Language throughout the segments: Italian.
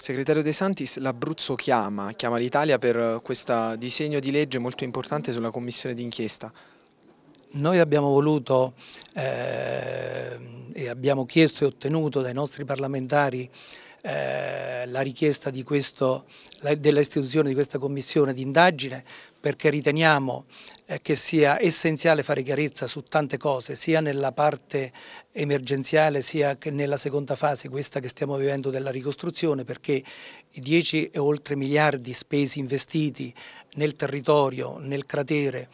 Segretario De Santis, l'Abruzzo chiama, chiama l'Italia per questo disegno di legge molto importante sulla commissione d'inchiesta. Noi abbiamo voluto eh, e abbiamo chiesto e ottenuto dai nostri parlamentari eh, la richiesta dell'istituzione di questa commissione d'indagine perché riteniamo eh, che sia essenziale fare chiarezza su tante cose, sia nella parte emergenziale sia che nella seconda fase, questa che stiamo vivendo della ricostruzione, perché i 10 e oltre miliardi spesi investiti nel territorio, nel cratere,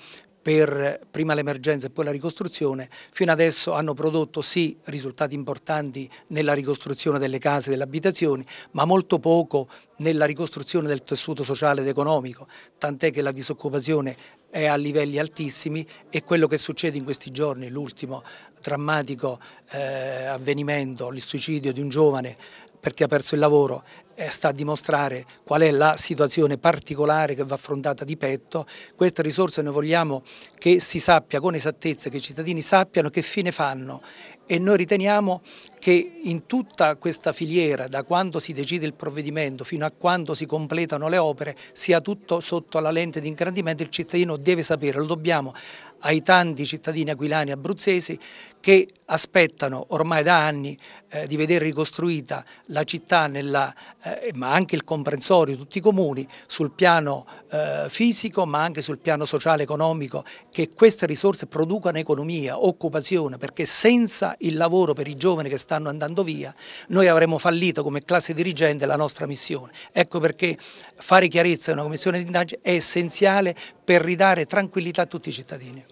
per prima l'emergenza e poi la ricostruzione, fino adesso hanno prodotto sì risultati importanti nella ricostruzione delle case e delle abitazioni, ma molto poco nella ricostruzione del tessuto sociale ed economico, tant'è che la disoccupazione è a livelli altissimi e quello che succede in questi giorni, l'ultimo drammatico eh, avvenimento, il suicidio di un giovane perché ha perso il lavoro, eh, sta a dimostrare qual è la situazione particolare che va affrontata di petto. Queste risorse noi vogliamo che si sappia con esattezza, che i cittadini sappiano che fine fanno e noi riteniamo che in tutta questa filiera, da quando si decide il provvedimento fino a quando si completano le opere, sia tutto sotto la lente di ingrandimento, il cittadino deve sapere, lo dobbiamo ai tanti cittadini aquilani e abruzzesi che aspettano ormai da anni eh, di vedere ricostruita la città, nella, eh, ma anche il comprensorio, tutti i comuni, sul piano eh, fisico ma anche sul piano sociale economico, che queste risorse producano economia, occupazione, perché senza il lavoro per i giovani che stanno andando via noi avremmo fallito come classe dirigente la nostra missione. Ecco perché fare chiarezza in una commissione di indagine è essenziale per ridare tranquillità a tutti i cittadini.